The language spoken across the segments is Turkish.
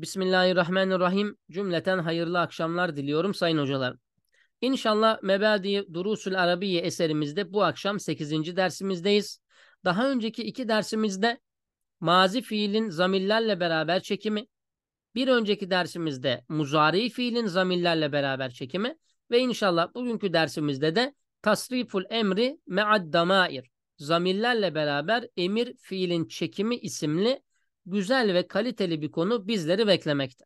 Bismillahirrahmanirrahim. Cümleten hayırlı akşamlar diliyorum sayın hocalar. İnşallah Mebadi Durusul Arabiye eserimizde bu akşam 8. dersimizdeyiz. Daha önceki iki dersimizde mazi fiilin zamillerle beraber çekimi, bir önceki dersimizde muzari fiilin zamillerle beraber çekimi ve inşallah bugünkü dersimizde de tasriful emri me'ad damair zamillerle beraber emir fiilin çekimi isimli güzel ve kaliteli bir konu bizleri beklemekte.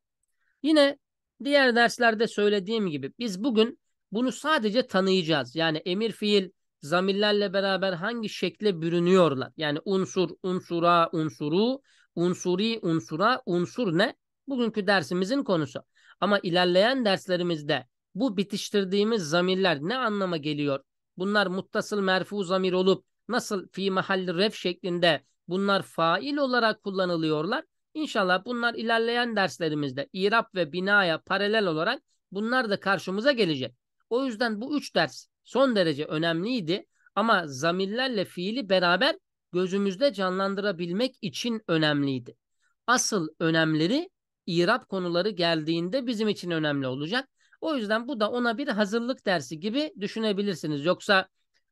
Yine diğer derslerde söylediğim gibi biz bugün bunu sadece tanıyacağız. Yani emir fiil zamirlerle beraber hangi şekle bürünüyorlar? Yani unsur, unsura, unsuru, unsuri, unsura, unsur ne? Bugünkü dersimizin konusu. Ama ilerleyen derslerimizde bu bitiştirdiğimiz zamirler ne anlama geliyor? Bunlar muttasıl merfu zamir olup nasıl fi mahalli ref şeklinde Bunlar fail olarak kullanılıyorlar. İnşallah bunlar ilerleyen derslerimizde irap ve binaya paralel olarak bunlar da karşımıza gelecek. O yüzden bu üç ders son derece önemliydi ama zamillerle fiili beraber gözümüzde canlandırabilmek için önemliydi. Asıl önemleri irap konuları geldiğinde bizim için önemli olacak. O yüzden bu da ona bir hazırlık dersi gibi düşünebilirsiniz. Yoksa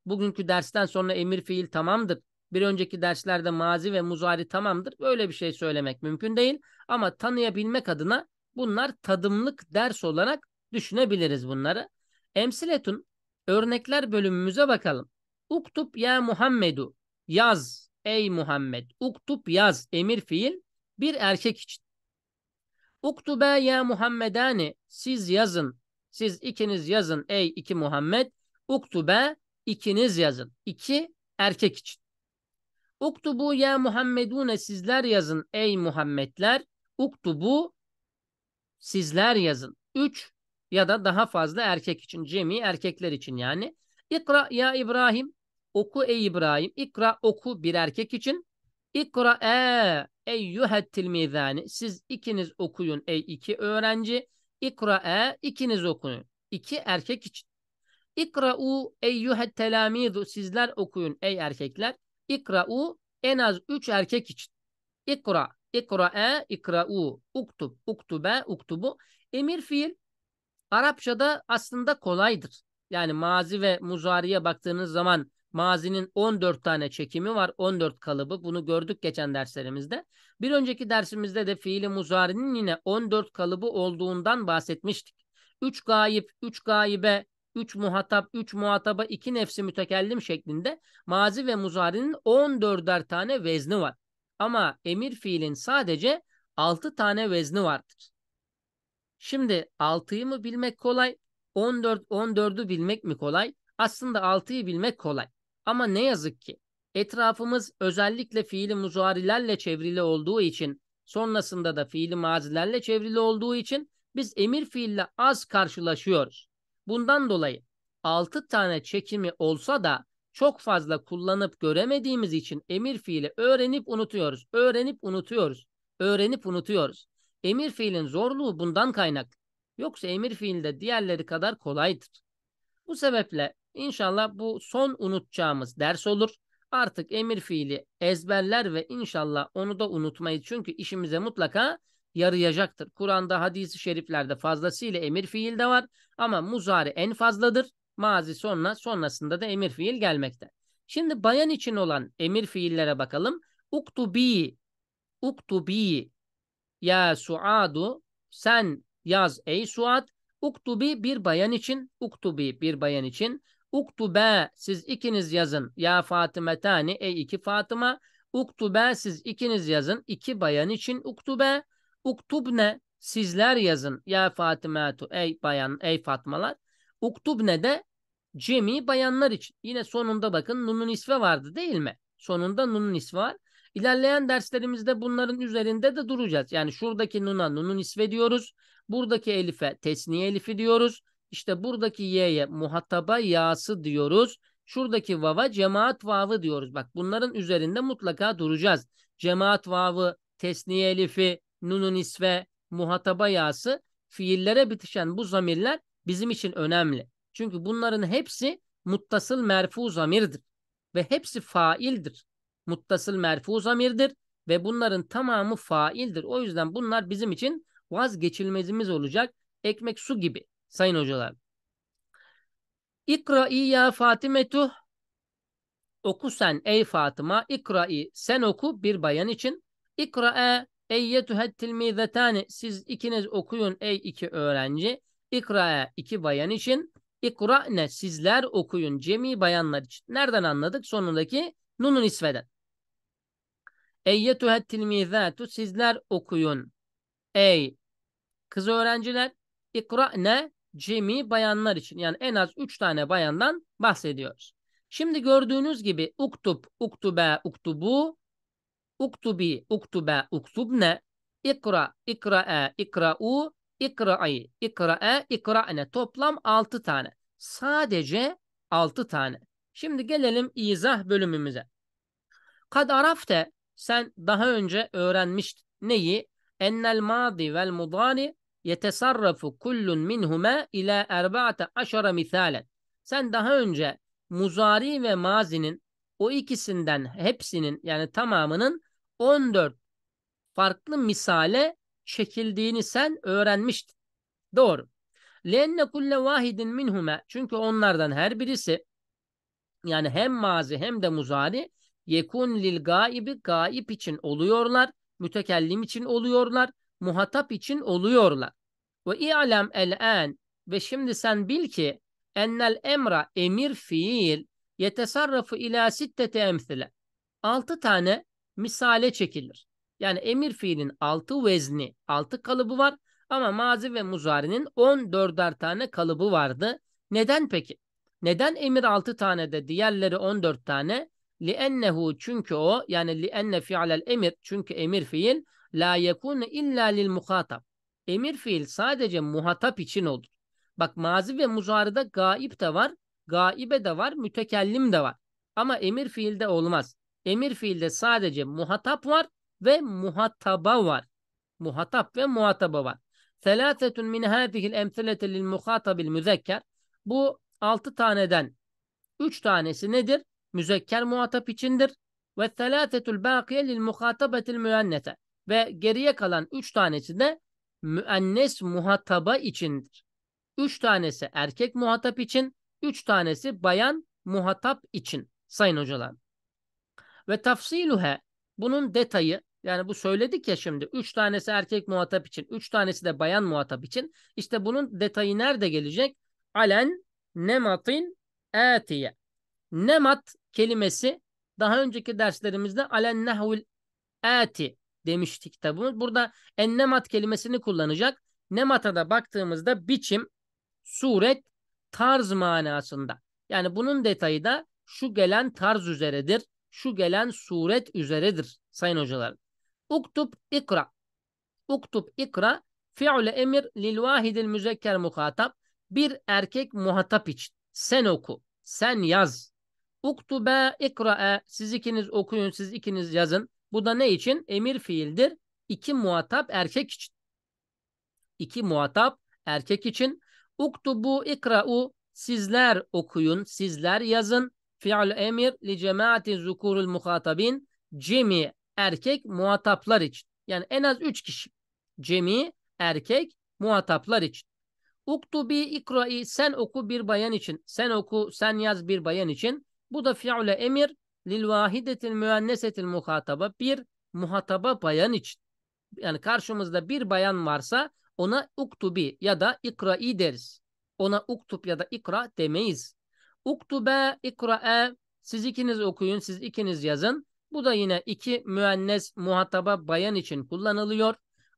bugünkü dersten sonra emir fiil tamamdır. Bir önceki derslerde mazi ve muzari tamamdır. Böyle bir şey söylemek mümkün değil. Ama tanıyabilmek adına bunlar tadımlık ders olarak düşünebiliriz bunları. Emsiletun örnekler bölümümüze bakalım. Uktub ya Muhammedu yaz ey Muhammed. Uktub yaz emir fiil bir erkek için. Uktube ya Muhammedani siz yazın. Siz ikiniz yazın ey iki Muhammed. Uktube ikiniz yazın. İki erkek için. Uktubu ya Muhammedune sizler yazın ey Muhammedler. Uktubu sizler yazın. Üç ya da daha fazla erkek için. Cemi erkekler için yani. İkra ya İbrahim. Oku ey İbrahim. İkra oku bir erkek için. İkra e ey eyyühet tilmizani. Siz ikiniz okuyun ey iki öğrenci. İkra e ikiniz okuyun. İki erkek için. İkra İkra'u eyyühet telamidu. Sizler okuyun ey erkekler. İkra'u en az 3 erkek için. İkra, ikra'e, ikra'u, uktub, uktube, uktubu. Emir fiil Arapçada aslında kolaydır. Yani mazi ve muzariye baktığınız zaman mazinin 14 tane çekimi var. 14 kalıbı. Bunu gördük geçen derslerimizde. Bir önceki dersimizde de fiili muzarinin yine 14 kalıbı olduğundan bahsetmiştik. 3 gayip, 3 gaibe, 3 muhatap, 3 muhataba, 2 nefsi mütekellim şeklinde mazi ve muzarinin 14'er tane vezni var. Ama emir fiilin sadece 6 tane vezni vardır. Şimdi 6'yı mı bilmek kolay, 14 14'ü bilmek mi kolay? Aslında 6'yı bilmek kolay. Ama ne yazık ki etrafımız özellikle fiili muzarilerle çevrili olduğu için sonrasında da fiili mazilerle çevrili olduğu için biz emir fiille az karşılaşıyoruz. Bundan dolayı 6 tane çekimi olsa da çok fazla kullanıp göremediğimiz için emir fiili öğrenip unutuyoruz. Öğrenip unutuyoruz. Öğrenip unutuyoruz. Emir fiilin zorluğu bundan kaynak. Yoksa emir fiilde diğerleri kadar kolaydır. Bu sebeple inşallah bu son unutacağımız ders olur. Artık emir fiili ezberler ve inşallah onu da unutmayız. Çünkü işimize mutlaka yarayacaktır. Kur'an'da hadis-i şeriflerde fazlasıyla emir fiil de var ama muzari en fazladır. Mazi sonra sonrasında da emir fiil gelmekte. Şimdi bayan için olan emir fiillere bakalım. Uktubi, uktubi ya suadu sen yaz ey suat. Uktubi bir bayan için, uktubi bir bayan için. Uktube siz ikiniz yazın ya Fatime tani ey iki Fatıma. Uktube siz ikiniz yazın iki bayan için uktube. Uktub ne? sizler yazın ya Fatimatu ey bayan ey Fatmalar. Uktub ne de cemi bayanlar için. Yine sonunda bakın nunun isve vardı değil mi? Sonunda nunun isve var. İlerleyen derslerimizde bunların üzerinde de duracağız. Yani şuradaki nuna nunun isve diyoruz. Buradaki elife tesniye elifi diyoruz. İşte buradaki y'ye muhataba yası diyoruz. Şuradaki vava cemaat vavı diyoruz. Bak bunların üzerinde mutlaka duracağız. Cemaat vavı, tesniye elifi, nunun isve, muhataba yası fiillere bitişen bu zamirler bizim için önemli. Çünkü bunların hepsi muttasıl merfu zamirdir ve hepsi faildir. Muttasıl merfu zamirdir ve bunların tamamı faildir. O yüzden bunlar bizim için vazgeçilmezimiz olacak. Ekmek su gibi sayın hocalar. İkra'i ya Fatimetu oku sen ey Fatıma ikra'i sen oku bir bayan için ikra'e Eyyetühet tilmizetani siz ikiniz okuyun ey iki öğrenci. İkra'ya iki bayan için. İkra ne sizler okuyun cemi bayanlar için. Nereden anladık? Sonundaki nunun isveden. Eyyetühet tilmizatu sizler okuyun. Ey kız öğrenciler ikra ne cemi bayanlar için. Yani en az üç tane bayandan bahsediyoruz. Şimdi gördüğünüz gibi uktub, uktube, uktubu Uktubi, uktube, uktubne. İkra, ikra'e, ikra'u, ikra'ı, ikra'e, ikra'ne. Toplam 6 tane. Sadece 6 tane. Şimdi gelelim izah bölümümüze. Kad arafte sen daha önce öğrenmiştin. Neyi? Ennel madi vel mudari yetesarrafu kullun minhuma ila erba'ate aşara misalen. Sen daha önce muzari ve mazinin o ikisinden hepsinin yani tamamının 14 farklı misale çekildiğini sen öğrenmiştin. Doğru. Lenne kulle vahidin minhume çünkü onlardan her birisi yani hem mazi hem de muzari yekun lil gaibi gaib için oluyorlar, mütekellim için oluyorlar, muhatap için oluyorlar. Ve i'lem el en ve şimdi sen bil ki ennel emra emir fiil yetesarrafu ila sittete emthile. Altı tane misale çekilir. Yani emir fiilin altı vezni, altı kalıbı var ama mazi ve muzari'nin on dörder tane kalıbı vardı. Neden peki? Neden emir altı tane de diğerleri on dört tane? لِأَنَّهُ çünkü o yani لِأَنَّ فِعْلَ emir çünkü emir fiil la yekunu illa lil muhatap. Emir fiil sadece muhatap için olur. Bak mazi ve muzarıda gaip de var Gaibe de var, mütekellim de var. Ama emir fiilde olmaz. Emir fiilde sadece muhatap var ve muhataba var. Muhatap ve muhataba var. Selâsetun min hâzihil emsilete lil muhatabil müzekker. Bu altı taneden üç tanesi nedir? Müzekker muhatap içindir. Ve selâsetul bâkiye lil muhatabetil müennete. Ve geriye kalan üç tanesi de müennes muhataba içindir. Üç tanesi erkek muhatap için, Üç tanesi bayan muhatap için sayın hocalar. Ve tafsiluhe bunun detayı yani bu söyledik ya şimdi. Üç tanesi erkek muhatap için. Üç tanesi de bayan muhatap için. İşte bunun detayı nerede gelecek? Alen nematin etiye. Nemat kelimesi daha önceki derslerimizde alen nehul eti demiştik kitabımız. Burada ennemat kelimesini kullanacak. Nemata da baktığımızda biçim, suret tarz manasında. Yani bunun detayı da şu gelen tarz üzeredir. Şu gelen suret üzeredir sayın hocalar. Uktub ikra. Uktub ikra fi'le emir lil vahidil müzekker muhatap. Bir erkek muhatap için. Sen oku. Sen yaz. Uktube ikra'e. Siz ikiniz okuyun. Siz ikiniz yazın. Bu da ne için? Emir fiildir. İki muhatap erkek için. İki muhatap erkek için Uktubu ikra'u sizler okuyun, sizler yazın. Fi'l emir li cemaati zukurul muhatabin cemi erkek muhataplar için. Yani en az 3 kişi. Cemi erkek muhataplar için. Uktubi ikra'i sen oku bir bayan için. Sen oku, sen yaz bir bayan için. Bu da fi'le emir lil vahidetil müennesetil muhataba bir muhataba bayan için. Yani karşımızda bir bayan varsa ona uktubi ya da ikra'i deriz. Ona uktub ya da ikra demeyiz. Uktube ikra'e siz ikiniz okuyun, siz ikiniz yazın. Bu da yine iki müennes muhataba bayan için kullanılıyor.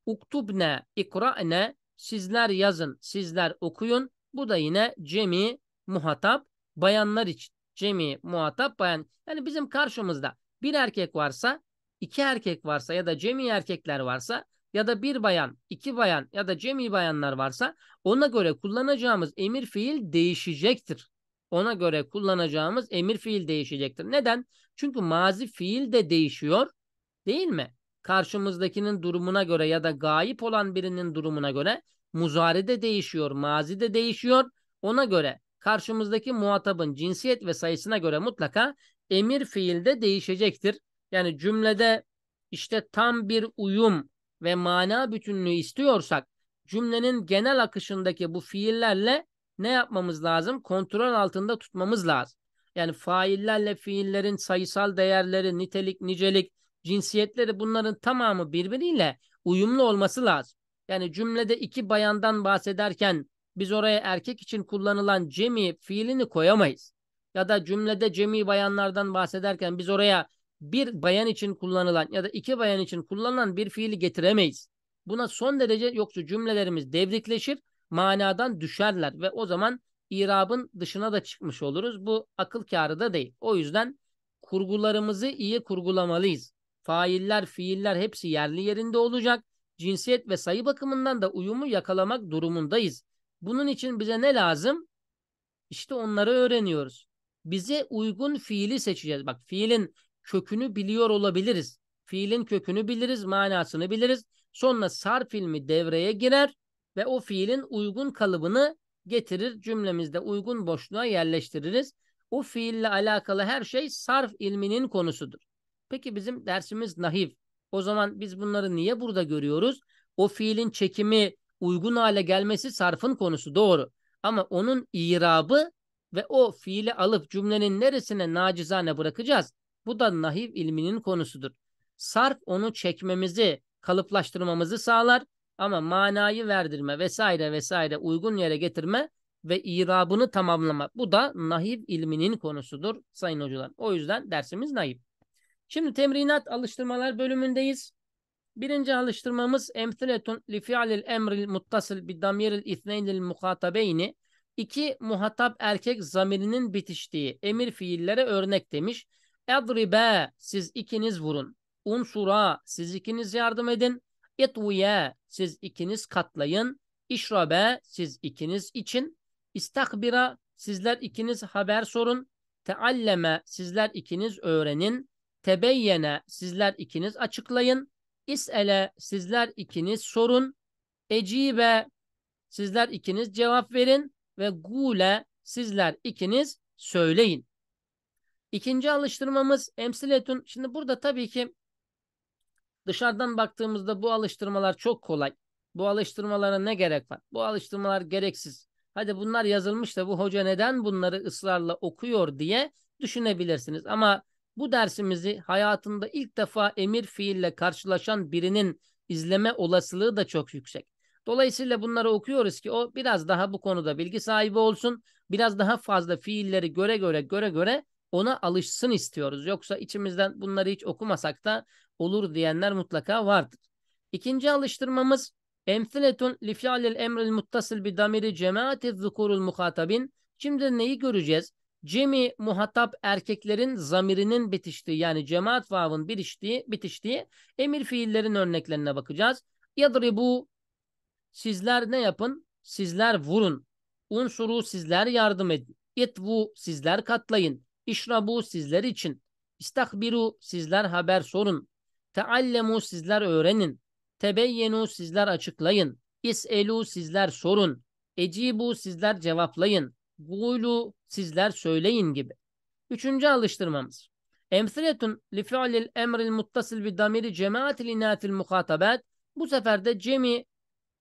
Uktubne, ikra'ne, sizler yazın, sizler okuyun. Bu da yine cemi muhatap bayanlar için. Cemi muhatap bayan. Yani bizim karşımızda bir erkek varsa, iki erkek varsa ya da cemi erkekler varsa ya da bir bayan, iki bayan ya da cemi bayanlar varsa ona göre kullanacağımız emir fiil değişecektir. Ona göre kullanacağımız emir fiil değişecektir. Neden? Çünkü mazi fiil de değişiyor değil mi? Karşımızdakinin durumuna göre ya da gayip olan birinin durumuna göre muzari de değişiyor, mazi de değişiyor. Ona göre karşımızdaki muhatabın cinsiyet ve sayısına göre mutlaka emir fiilde değişecektir. Yani cümlede işte tam bir uyum ve mana bütünlüğü istiyorsak cümlenin genel akışındaki bu fiillerle ne yapmamız lazım? Kontrol altında tutmamız lazım. Yani faillerle fiillerin sayısal değerleri, nitelik, nicelik, cinsiyetleri bunların tamamı birbiriyle uyumlu olması lazım. Yani cümlede iki bayandan bahsederken biz oraya erkek için kullanılan cemi fiilini koyamayız. Ya da cümlede cemi bayanlardan bahsederken biz oraya bir bayan için kullanılan ya da iki bayan için kullanılan bir fiili getiremeyiz. Buna son derece yoksa cümlelerimiz devrikleşir, manadan düşerler ve o zaman irabın dışına da çıkmış oluruz. Bu akıl kârı da değil. O yüzden kurgularımızı iyi kurgulamalıyız. Failler, fiiller hepsi yerli yerinde olacak. Cinsiyet ve sayı bakımından da uyumu yakalamak durumundayız. Bunun için bize ne lazım? İşte onları öğreniyoruz. Bize uygun fiili seçeceğiz. Bak fiilin kökünü biliyor olabiliriz. Fiilin kökünü biliriz, manasını biliriz. Sonra sarf ilmi devreye girer ve o fiilin uygun kalıbını getirir cümlemizde uygun boşluğa yerleştiririz. O fiille alakalı her şey sarf ilminin konusudur. Peki bizim dersimiz nahiv. O zaman biz bunları niye burada görüyoruz? O fiilin çekimi uygun hale gelmesi sarfın konusu doğru. Ama onun irabı ve o fiili alıp cümlenin neresine nacizane bırakacağız? Bu da nahiv ilminin konusudur. Sarf onu çekmemizi, kalıplaştırmamızı sağlar ama manayı verdirme vesaire vesaire uygun yere getirme ve irabını tamamlama. Bu da nahiv ilminin konusudur sayın hocalar. O yüzden dersimiz nahiv. Şimdi temrinat alıştırmalar bölümündeyiz. Birinci alıştırmamız emsiletun li fi'lil emril muttasil bi damiril ithneynil muhatabeyni. İki muhatap erkek zamirinin bitiştiği emir fiillere örnek demiş. Edribe siz ikiniz vurun. Unsura siz ikiniz yardım edin. Etviye siz ikiniz katlayın. İşrabe siz ikiniz için. İstakbira sizler ikiniz haber sorun. Tealleme sizler ikiniz öğrenin. Tebeyyene sizler ikiniz açıklayın. İs'ele sizler ikiniz sorun. Ecibe sizler ikiniz cevap verin. Ve gule sizler ikiniz söyleyin. İkinci alıştırmamız emsiletun. Şimdi burada tabii ki dışarıdan baktığımızda bu alıştırmalar çok kolay. Bu alıştırmalara ne gerek var? Bu alıştırmalar gereksiz. Hadi bunlar yazılmış da bu hoca neden bunları ısrarla okuyor diye düşünebilirsiniz. Ama bu dersimizi hayatında ilk defa emir fiille karşılaşan birinin izleme olasılığı da çok yüksek. Dolayısıyla bunları okuyoruz ki o biraz daha bu konuda bilgi sahibi olsun. Biraz daha fazla fiilleri göre göre göre göre ona alışsın istiyoruz. Yoksa içimizden bunları hiç okumasak da olur diyenler mutlaka vardır. İkinci alıştırmamız emsiletun li fi'lil emril muttasil bi damiri cemaati zukurul muhatabin. Şimdi neyi göreceğiz? Cemi muhatap erkeklerin zamirinin bitiştiği yani cemaat vavın bitiştiği, bitiştiği emir fiillerin örneklerine bakacağız. Yadribu sizler ne yapın? Sizler vurun. Unsuru sizler yardım edin. Yetvu sizler katlayın. İşrabu sizler için. İstakbiru sizler haber sorun. Teallemu sizler öğrenin. Tebeyyenu sizler açıklayın. İselu sizler sorun. Ecibu sizler cevaplayın. Gulu sizler söyleyin gibi. Üçüncü alıştırmamız. Emsiletun li fi'lil emril muttasil bi damiri cemaatil inatil muhatabat. Bu sefer de cemi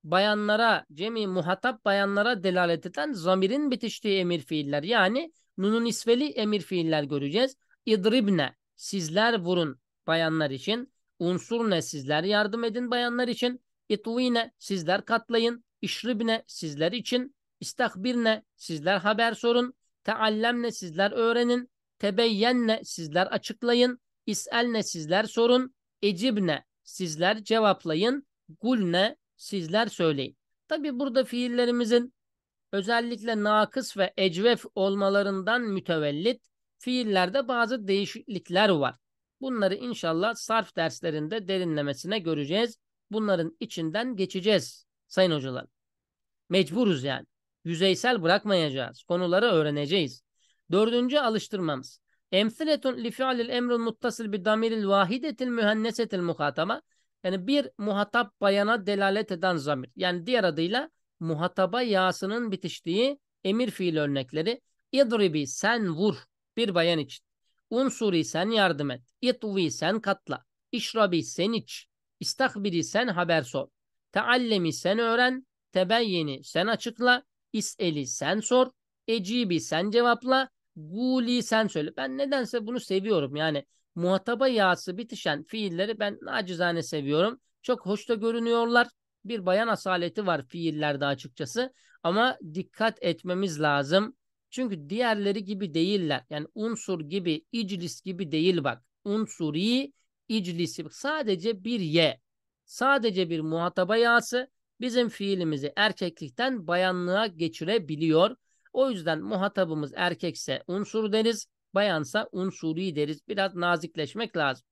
bayanlara, cemi muhatap bayanlara delalet eden zamirin bitiştiği emir fiiller. Yani Nun'un isveli emir fiiller göreceğiz. İdribne sizler vurun bayanlar için. Unsurne sizler yardım edin bayanlar için. İtuvine sizler katlayın. İşribne sizler için. İstahbirne sizler haber sorun. Teallemne sizler öğrenin. Tebeyyenle sizler açıklayın. İselne sizler sorun. Ecibne sizler cevaplayın. Gulne sizler söyleyin. Tabi burada fiillerimizin özellikle nakıs ve ecvef olmalarından mütevellit fiillerde bazı değişiklikler var. Bunları inşallah sarf derslerinde derinlemesine göreceğiz. Bunların içinden geçeceğiz sayın hocalar. Mecburuz yani. Yüzeysel bırakmayacağız. Konuları öğreneceğiz. Dördüncü alıştırmamız. Emsiletun li fi'lil emrul muttasil bi damiril vahidetil mühennesetil muhatama. Yani bir muhatap bayana delalet eden zamir. Yani diğer adıyla muhataba yasının bitiştiği emir fiil örnekleri. İdribi sen vur bir bayan için. Unsuri sen yardım et. İtvi sen katla. işrabi sen iç. İstakbiri sen haber sor. Teallemi sen öğren. Tebeyyeni sen açıkla. iseli sen sor. Ecibi sen cevapla. Guli sen söyle. Ben nedense bunu seviyorum. Yani muhataba yası bitişen fiilleri ben acizane seviyorum. Çok hoş da görünüyorlar bir bayan asaleti var fiillerde açıkçası. Ama dikkat etmemiz lazım. Çünkü diğerleri gibi değiller. Yani unsur gibi, iclis gibi değil bak. Unsuri, iclisi sadece bir ye. Sadece bir muhataba yası bizim fiilimizi erkeklikten bayanlığa geçirebiliyor. O yüzden muhatabımız erkekse unsur deriz, bayansa unsuri deriz. Biraz nazikleşmek lazım.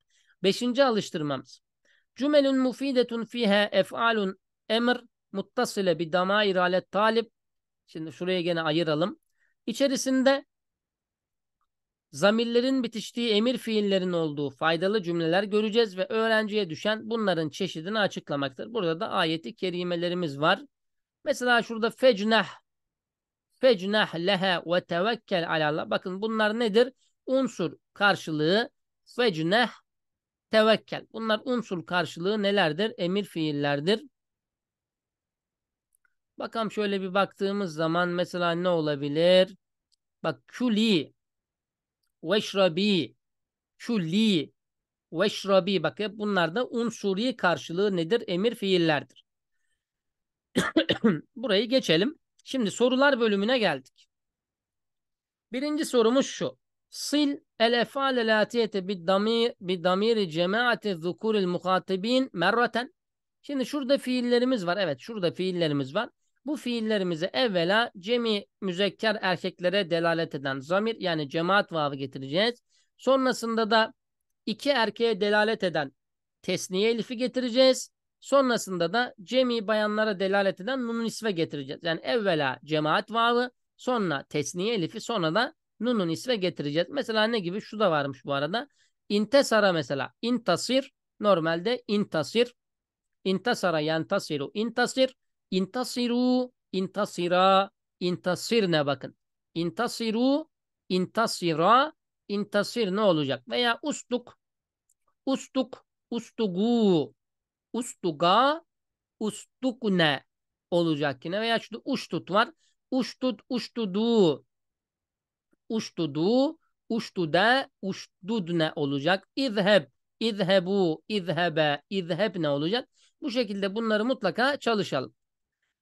Beşinci alıştırmamız. Cümelun mufidetun fiha ef'alun emr muttasile bi damair alet talip. Şimdi şuraya gene ayıralım. İçerisinde zamirlerin bitiştiği emir fiillerin olduğu faydalı cümleler göreceğiz ve öğrenciye düşen bunların çeşidini açıklamaktır. Burada da ayeti kerimelerimiz var. Mesela şurada fecneh fecneh lehe ve tevekkel alallah. Bakın bunlar nedir? Unsur karşılığı fecneh Tevekkel. Bunlar unsul karşılığı nelerdir? Emir fiillerdir. Bakalım şöyle bir baktığımız zaman mesela ne olabilir? Bak küli, veşrabi küli, veşrabi bak hep bunlar da unsuri karşılığı nedir? Emir fiillerdir. Burayı geçelim. Şimdi sorular bölümüne geldik. Birinci sorumuz şu sil el efal elatiyete bi damir bi damiri cemaati zukuril muhatibin merraten. Şimdi şurada fiillerimiz var. Evet şurada fiillerimiz var. Bu fiillerimizi evvela cemi müzekker erkeklere delalet eden zamir yani cemaat vavı getireceğiz. Sonrasında da iki erkeğe delalet eden tesniye elifi getireceğiz. Sonrasında da cemi bayanlara delalet eden nun isve getireceğiz. Yani evvela cemaat vavı sonra tesniye elifi sonra da nunun isme getireceğiz. Mesela ne gibi? Şu da varmış bu arada. İntesara mesela. İntasir normalde intasir. İntasara yantasiru. İntasir. İntasiru. İntasira. İntasir ne bakın. İntasiru. İntasira. İntasir ne olacak? Veya ustuk. Ustuk. Ustugu. Ustuga. Ustukne olacak yine. Veya şurada uçtut var. Uçtut. Uçtudu Uçtudu, uçtude, uçtudne olacak. İzheb, izhebu, izhebe, izheb ne olacak? Bu şekilde bunları mutlaka çalışalım.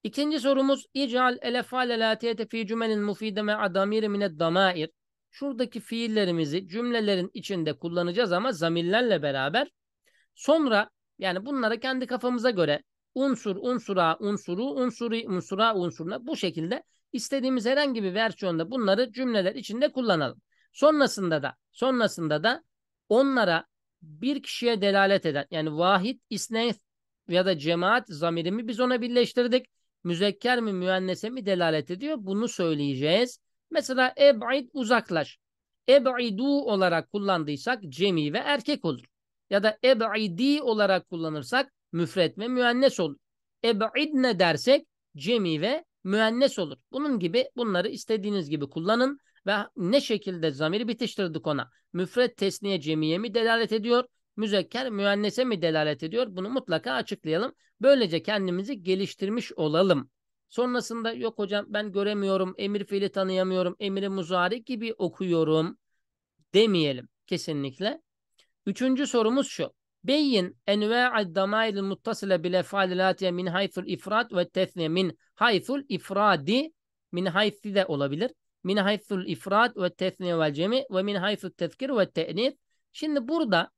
İkinci sorumuz ical elefale latiyete fi cümelin mufide me adamiri mined damair. Şuradaki fiillerimizi cümlelerin içinde kullanacağız ama zamillerle beraber. Sonra yani bunları kendi kafamıza göre unsur, unsura, unsuru, unsuri, unsura, unsuruna bu şekilde istediğimiz herhangi bir versiyonda bunları cümleler içinde kullanalım. Sonrasında da sonrasında da onlara bir kişiye delalet eden yani vahid, isnef ya da cemaat zamirimi biz ona birleştirdik. Müzekker mi müennese mi delalet ediyor? Bunu söyleyeceğiz. Mesela eb'id uzaklaş. Eb'idu olarak kullandıysak cemi ve erkek olur. Ya da eb'idi olarak kullanırsak müfret ve müennes olur. Eb'idne dersek cemi ve müennes olur. Bunun gibi bunları istediğiniz gibi kullanın ve ne şekilde zamiri bitiştirdik ona. Müfret tesniye cemiye mi delalet ediyor? Müzekker müennese mi delalet ediyor? Bunu mutlaka açıklayalım. Böylece kendimizi geliştirmiş olalım. Sonrasında yok hocam ben göremiyorum, emir fiili tanıyamıyorum, Emir'i muzari gibi okuyorum demeyelim kesinlikle. Üçüncü sorumuz şu. Beyin enva'id damairil muttasile bil efalilatiye min haythul ifrat ve tesniye min haythul ifradi min haythi de olabilir. Min haythul ifrat ve tesniye vel cemi ve min haythul tezkir ve te'nif. Şimdi burada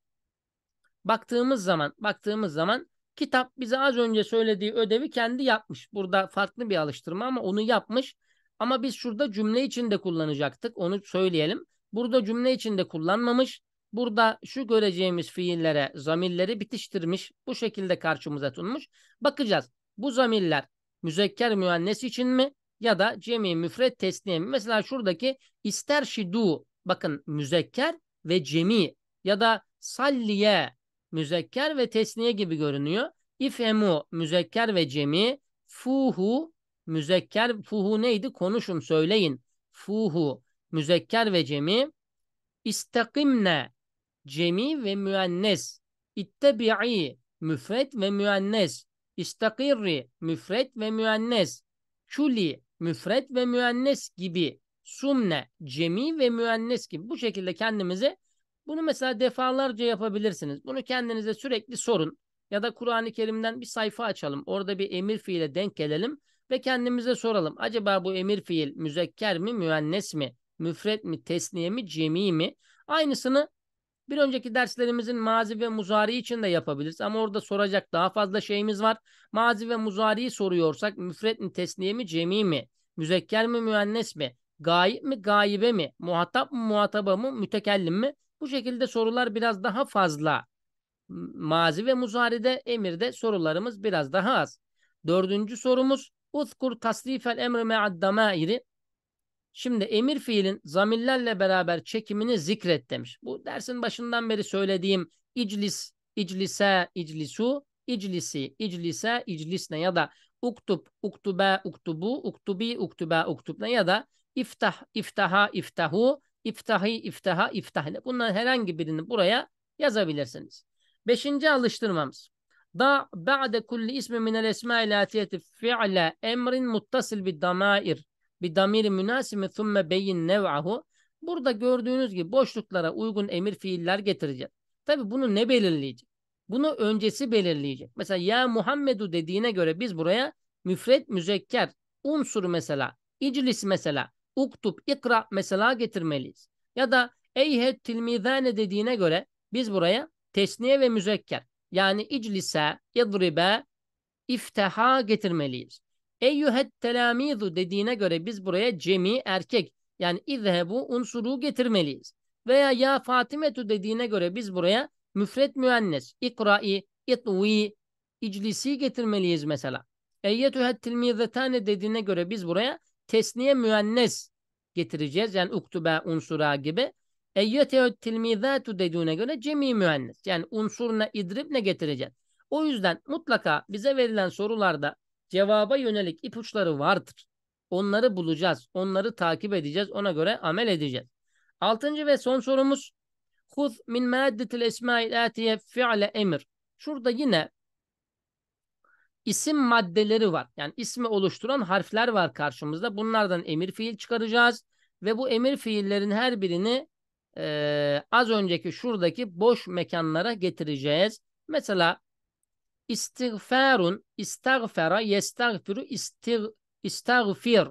baktığımız zaman baktığımız zaman kitap bize az önce söylediği ödevi kendi yapmış. Burada farklı bir alıştırma ama onu yapmış. Ama biz şurada cümle içinde kullanacaktık. Onu söyleyelim. Burada cümle içinde kullanmamış burada şu göreceğimiz fiillere zamirleri bitiştirmiş. Bu şekilde karşımıza sunmuş. Bakacağız bu zamirler müzekker müennes için mi ya da cemi müfret tesniye mi? Mesela şuradaki ister şidu bakın müzekker ve cemi ya da salliye müzekker ve tesniye gibi görünüyor. İfemu müzekker ve cemi fuhu müzekker fuhu neydi? Konuşun söyleyin. Fuhu müzekker ve cemi istakimne cemi ve müennes. İttebi'i müfret ve müennes. İstakirri müfret ve müennes. Çuli müfret ve müennes gibi. Sumne cemi ve müennes gibi. Bu şekilde kendimize bunu mesela defalarca yapabilirsiniz. Bunu kendinize sürekli sorun. Ya da Kur'an-ı Kerim'den bir sayfa açalım. Orada bir emir fiile denk gelelim ve kendimize soralım. Acaba bu emir fiil müzekker mi, müennes mi, müfret mi, tesniye mi, cemi mi? Aynısını bir önceki derslerimizin mazi ve muzari için de yapabiliriz ama orada soracak daha fazla şeyimiz var. Mazi ve muzariyi soruyorsak müfret mi tesniye mi cemi mi? Müzekker mi müennes mi? Gayip mi gayibe mi? Muhatap mı muhataba mı? Mütekellim mi? Bu şekilde sorular biraz daha fazla. Mazi ve muzaride emirde sorularımız biraz daha az. Dördüncü sorumuz Uzkur tasrifel emri me'ad damairi Şimdi emir fiilin zamillerle beraber çekimini zikret demiş. Bu dersin başından beri söylediğim iclis, iclise, iclisu, iclisi, iclise, iclisne ya da uktub, uktube, uktubu, uktubi, uktube, uktubne ya da iftah, iftaha, iftahu, iftahi, iftaha, iftahle. Bunların herhangi birini buraya yazabilirsiniz. Beşinci alıştırmamız. Da ba'de kulli ismi minel esma ilatiyeti fi'le emrin muttasil bi damair bi damiri münasimi thumme beyin nev'ahu. Burada gördüğünüz gibi boşluklara uygun emir fiiller getireceğiz. Tabi bunu ne belirleyecek? Bunu öncesi belirleyecek. Mesela ya Muhammedu dediğine göre biz buraya müfret müzekker, unsur mesela, iclis mesela, uktub, ikra mesela getirmeliyiz. Ya da eyhet tilmizane dediğine göre biz buraya tesniye ve müzekker yani iclise, yadribe, iftaha getirmeliyiz. Eyyühet telamizu dediğine göre biz buraya cemi erkek yani izhebu unsuru getirmeliyiz. Veya ya Fatimetu dediğine göre biz buraya müfret müennes, ikra'i, itvi, iclisi getirmeliyiz mesela. Eyyetühet tilmizetane dediğine göre biz buraya tesniye müennes getireceğiz. Yani uktube unsura gibi. Eyyetühet tilmizatu dediğine göre cemi müennes. Yani unsuruna idrib ne getireceğiz. O yüzden mutlaka bize verilen sorularda cevaba yönelik ipuçları vardır. Onları bulacağız, onları takip edeceğiz, ona göre amel edeceğiz. Altıncı ve son sorumuz. Huz min maddetil esma'il atiye fi'le emir. Şurada yine isim maddeleri var. Yani ismi oluşturan harfler var karşımızda. Bunlardan emir fiil çıkaracağız. Ve bu emir fiillerin her birini e, az önceki şuradaki boş mekanlara getireceğiz. Mesela İstiğferun, istağfera, yestağfiru, istig, istağfir.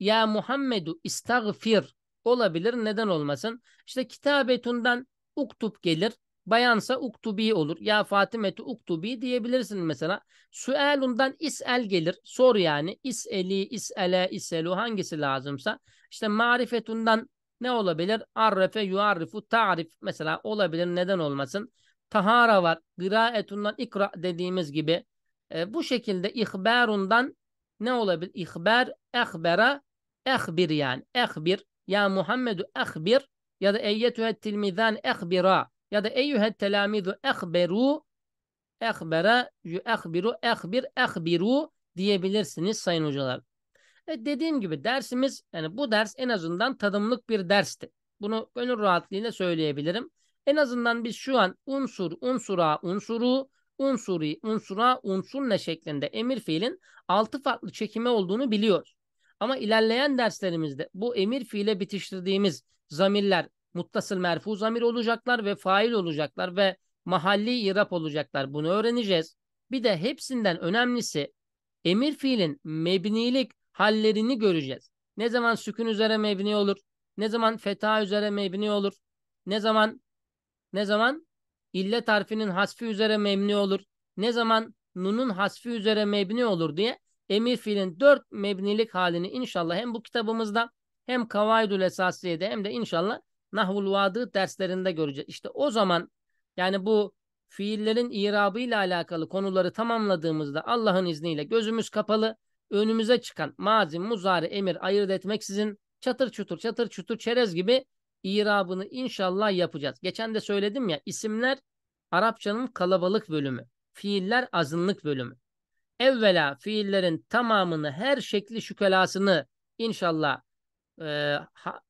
Ya Muhammedu istağfir olabilir. Neden olmasın? İşte kitabetundan uktub gelir. Bayansa uktubi olur. Ya Fatimetu uktubi diyebilirsin mesela. Suelundan isel gelir. Sor yani. İseli, isele, iselu hangisi lazımsa. İşte marifetundan ne olabilir? Arrefe, yuarrifu, tarif mesela olabilir. Neden olmasın? tahara var. Kıraetundan ikra dediğimiz gibi. E, bu şekilde ihbarundan ne olabilir? İhbar, ehbera, ehbir yani. Ehbir. Ya Muhammedu ehbir ya da eyyetühet tilmizan ehbira ya da eyyühet telamizu ehberu ehbera ehbiru ehbir ehbiru diyebilirsiniz sayın hocalar. E dediğim gibi dersimiz yani bu ders en azından tadımlık bir dersti. Bunu gönül rahatlığıyla söyleyebilirim. En azından biz şu an unsur, unsura, unsuru, unsuri, unsura, unsurne şeklinde emir fiilin 6 farklı çekime olduğunu biliyoruz. Ama ilerleyen derslerimizde bu emir fiile bitiştirdiğimiz zamirler muttasıl merfu zamir olacaklar ve fail olacaklar ve mahalli irap olacaklar. Bunu öğreneceğiz. Bir de hepsinden önemlisi emir fiilin mebnilik hallerini göreceğiz. Ne zaman sükun üzere mebni olur? Ne zaman feta üzere mebni olur? Ne zaman ne zaman? illet harfinin hasfi üzere mebni olur. Ne zaman? Nun'un hasfi üzere mebni olur diye emir fiilin dört mebnilik halini inşallah hem bu kitabımızda hem Kavaidül Esasiye'de hem de inşallah Nahvul Vadı derslerinde göreceğiz. İşte o zaman yani bu fiillerin irabı ile alakalı konuları tamamladığımızda Allah'ın izniyle gözümüz kapalı önümüze çıkan mazi, muzari, emir ayırt etmeksizin çatır çutur çatır çutur çerez gibi irabını inşallah yapacağız. Geçen de söyledim ya isimler Arapçanın kalabalık bölümü. Fiiller azınlık bölümü. Evvela fiillerin tamamını her şekli şükelasını inşallah e, ha,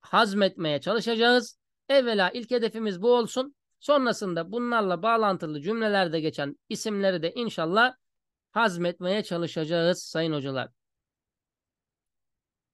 hazmetmeye çalışacağız. Evvela ilk hedefimiz bu olsun. Sonrasında bunlarla bağlantılı cümlelerde geçen isimleri de inşallah hazmetmeye çalışacağız sayın hocalar.